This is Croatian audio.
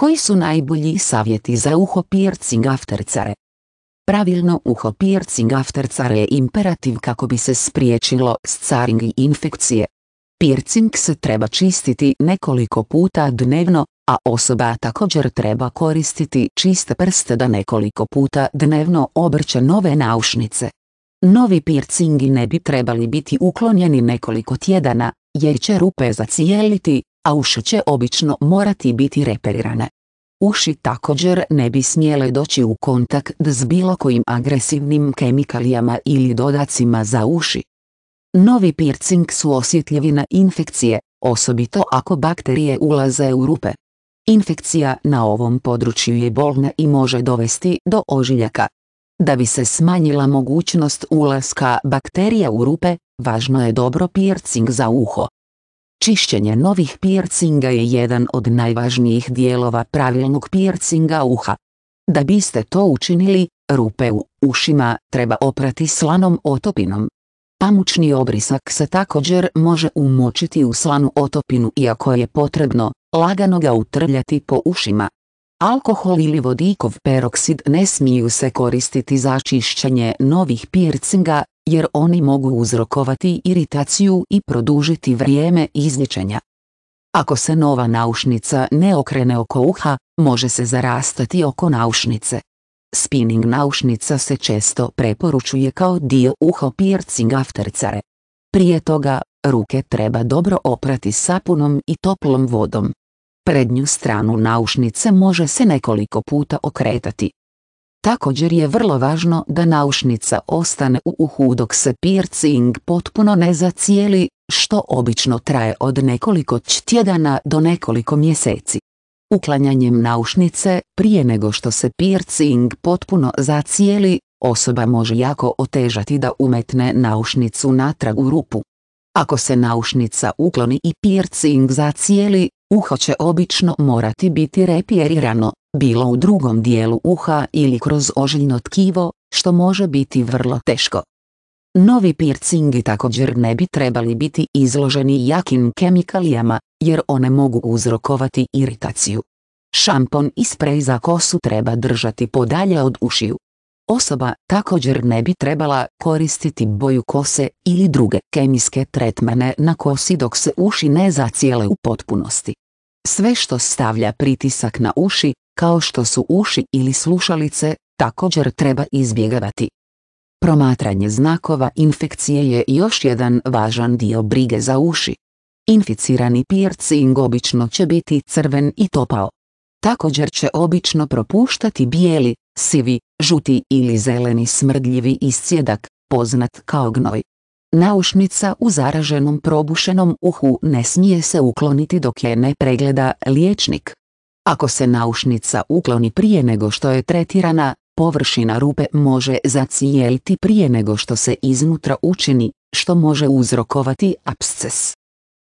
Koji su najbolji savjeti za uho piercing aftercare? Pravilno uho piercing aftercare je imperativ kako bi se spriječilo scaring i infekcije. Piercing se treba čistiti nekoliko puta dnevno, a osoba također treba koristiti čiste prste da nekoliko puta dnevno obrće nove naušnice. Novi piercingi ne bi trebali biti uklonjeni nekoliko tjedana, jer će rupe zacijeliti, a uši će obično morati biti reperirane. Uši također ne bi smjele doći u kontakt s bilo kojim agresivnim kemikalijama ili dodacima za uši. Novi piercing su osjetljivi na infekcije, osobito ako bakterije ulaze u rupe. Infekcija na ovom području je bolna i može dovesti do ožiljaka. Da bi se smanjila mogućnost ulaska bakterija u rupe, važno je dobro piercing za uho. Čišćenje novih piercinga je jedan od najvažnijih dijelova pravilnog piercinga uha. Da biste to učinili, rupe u ušima treba oprati slanom otopinom. Pamučni obrisak se također može umočiti u slanu otopinu iako je potrebno lagano ga utrljati po ušima. Alkohol ili vodikov peroksid ne smiju se koristiti za čišćenje novih piercinga, jer oni mogu uzrokovati iritaciju i produžiti vrijeme izlječenja. Ako se nova naušnica ne okrene oko uha, može se zarastati oko naušnice. Spinning naušnica se često preporučuje kao dio uho piercing aftercare. Prije toga, ruke treba dobro oprati sapunom i toplom vodom. Prednju stranu naušnice može se nekoliko puta okretati. Također je vrlo važno da naušnica ostane u uhu dok se piercing potpuno ne zacijeli, što obično traje od nekoliko čtjedana do nekoliko mjeseci. Uklanjanjem naušnice, prije nego što se piercing potpuno zacijeli, osoba može jako otežati da umetne naušnicu natrag u rupu. Ako se naušnica ukloni i piercing zacijeli, uho će obično morati biti repjerirano, bilo u drugom dijelu uha ili kroz ožiljno tkivo, što može biti vrlo teško. Novi piercingi također ne bi trebali biti izloženi jakim kemikalijama, jer one mogu uzrokovati iritaciju. Šampon i sprej za kosu treba držati podalje od ušiju. Osoba također ne bi trebala koristiti boju kose ili druge kemijske tretmane na kosi dok se uši ne zacijele u potpunosti. Sve što stavlja pritisak na uši, kao što su uši ili slušalice, također treba izbjegavati. Promatranje znakova infekcije je još jedan važan dio brige za uši. Inficirani piercing obično će biti crven i topao, Također će obično propuštati bijeli, sivi, žuti ili zeleni smrdljivi iscjedak, poznat kao gnoj. Naušnica u zaraženom probušenom uhu ne smije se ukloniti dok je ne pregleda liječnik. Ako se naušnica ukloni prije nego što je tretirana, površina rupe može zacijeliti prije nego što se iznutra učini, što može uzrokovati absces.